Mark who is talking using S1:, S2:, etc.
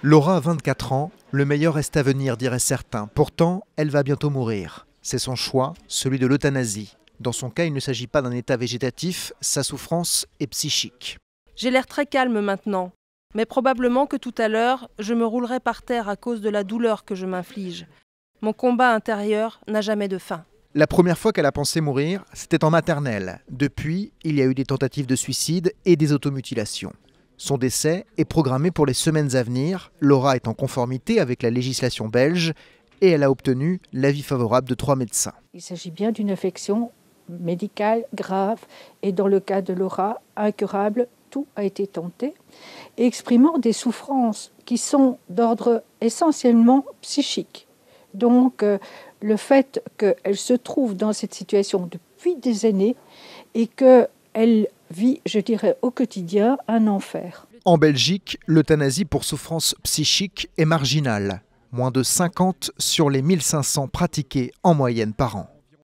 S1: Laura a 24 ans, le meilleur reste à venir, diraient certains. Pourtant, elle va bientôt mourir. C'est son choix, celui de l'euthanasie. Dans son cas, il ne s'agit pas d'un état végétatif, sa souffrance est psychique.
S2: J'ai l'air très calme maintenant, mais probablement que tout à l'heure, je me roulerai par terre à cause de la douleur que je m'inflige. Mon combat intérieur n'a jamais de fin.
S1: La première fois qu'elle a pensé mourir, c'était en maternelle. Depuis, il y a eu des tentatives de suicide et des automutilations. Son décès est programmé pour les semaines à venir. Laura est en conformité avec la législation belge et elle a obtenu l'avis favorable de trois médecins.
S3: Il s'agit bien d'une affection médicale grave et dans le cas de Laura, incurable, tout a été tenté, exprimant des souffrances qui sont d'ordre essentiellement psychique. Donc euh, le fait qu'elle se trouve dans cette situation depuis des années et qu'elle vit, je dirais, au quotidien un enfer.
S1: En Belgique, l'euthanasie pour souffrance psychique est marginale. Moins de 50 sur les 1500 pratiqués en moyenne par an.